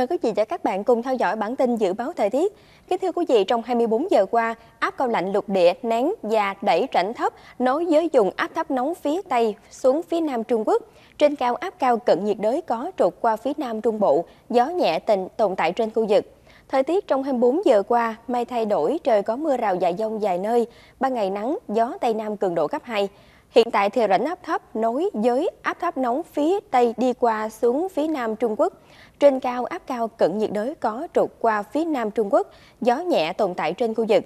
Mời quý vị và các bạn cùng theo dõi bản tin dự báo thời tiết. Kính thưa quý vị, trong 24 giờ qua, áp cao lạnh lục địa nén và đẩy rãnh thấp nối với dùng áp thấp nóng phía Tây xuống phía Nam Trung Quốc. Trên cao áp cao cận nhiệt đới có trục qua phía Nam Trung Bộ, gió nhẹ tình tồn tại trên khu vực. Thời tiết trong 24 giờ qua, mây thay đổi, trời có mưa rào và dông dài nơi, ban ngày nắng, gió Tây Nam cường độ cấp 2. Hiện tại thì rãnh áp thấp nối với áp thấp nóng phía Tây đi qua xuống phía Nam Trung Quốc. Trên cao áp cao cận nhiệt đới có trục qua phía Nam Trung Quốc, gió nhẹ tồn tại trên khu vực.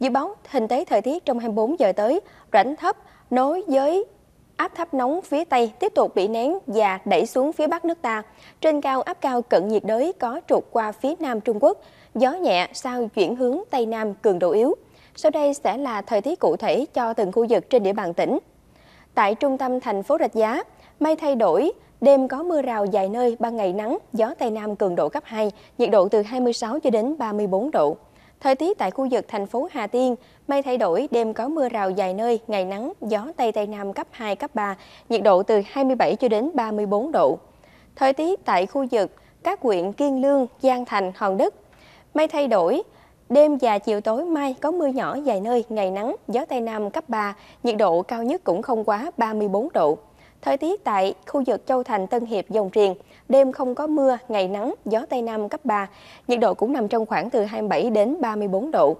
Dự báo hình thế thời tiết trong 24 giờ tới, rãnh thấp nối với áp thấp nóng phía Tây tiếp tục bị nén và đẩy xuống phía Bắc nước ta. Trên cao áp cao cận nhiệt đới có trục qua phía Nam Trung Quốc, gió nhẹ sau chuyển hướng Tây Nam cường độ yếu. Sau đây sẽ là thời tiết cụ thể cho từng khu vực trên địa bàn tỉnh. Tại trung tâm thành phố Rạch Giá, mây thay đổi, đêm có mưa rào dài nơi, ban ngày nắng, gió Tây Nam cường độ cấp 2, nhiệt độ từ 26 cho đến 34 độ. Thời tiết tại khu vực thành phố Hà Tiên, mây thay đổi, đêm có mưa rào dài nơi, ngày nắng, gió Tây Tây Nam cấp 2, cấp 3, nhiệt độ từ 27 cho đến 34 độ. Thời tiết tại khu vực các huyện Kiên Lương, Giang Thành, Hòn Đức, mây thay đổi, Đêm và chiều tối mai có mưa nhỏ vài nơi, ngày nắng, gió Tây Nam cấp 3, nhiệt độ cao nhất cũng không quá 34 độ. Thời tiết tại khu vực Châu Thành, Tân Hiệp, Dòng Riền, đêm không có mưa, ngày nắng, gió Tây Nam cấp 3, nhiệt độ cũng nằm trong khoảng từ 27 đến 34 độ.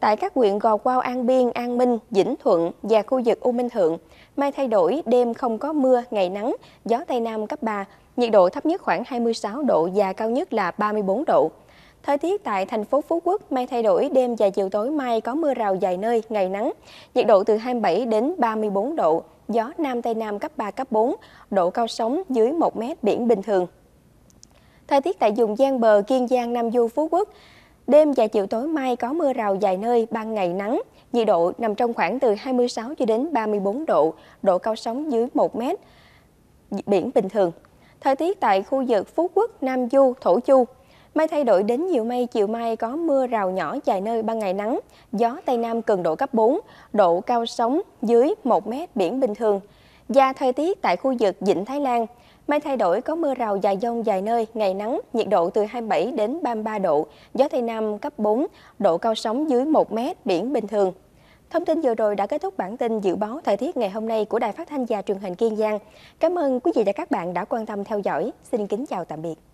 Tại các huyện Gò Quao, An Biên, An Minh, Vĩnh Thuận và khu vực U Minh Thượng, mai thay đổi, đêm không có mưa, ngày nắng, gió Tây Nam cấp 3, nhiệt độ thấp nhất khoảng 26 độ và cao nhất là 34 độ. Thời tiết tại thành phố Phú Quốc mây thay đổi, đêm và chiều tối mai có mưa rào vài nơi, ngày nắng. Nhiệt độ từ 27 đến 34 độ, gió Nam Tây Nam cấp 3, cấp 4, độ cao sóng dưới 1 mét biển bình thường. Thời tiết tại vùng Giang Bờ, Kiên Giang, Nam Du, Phú Quốc, Đêm và chiều tối mai có mưa rào vài nơi, ban ngày nắng, nhiệt độ nằm trong khoảng từ 26 cho đến 34 độ, độ cao sóng dưới 1 mét, biển bình thường. Thời tiết tại khu vực Phú Quốc, Nam Du, Thổ Chu, Mây thay đổi đến nhiều mây, chiều mai có mưa rào nhỏ dài nơi ban ngày nắng, gió Tây Nam cường độ cấp 4, độ cao sóng dưới 1 mét biển bình thường. Và thời tiết tại khu vực Vịnh Thái Lan, Mây thay đổi có mưa rào và dông dài nơi, ngày nắng, nhiệt độ từ 27 đến 33 độ, gió Tây Nam cấp 4, độ cao sóng dưới 1 mét, biển bình thường. Thông tin vừa rồi đã kết thúc bản tin dự báo thời tiết ngày hôm nay của Đài Phát thanh và Truyền hình Kiên Giang. Cảm ơn quý vị và các bạn đã quan tâm theo dõi. Xin kính chào tạm biệt.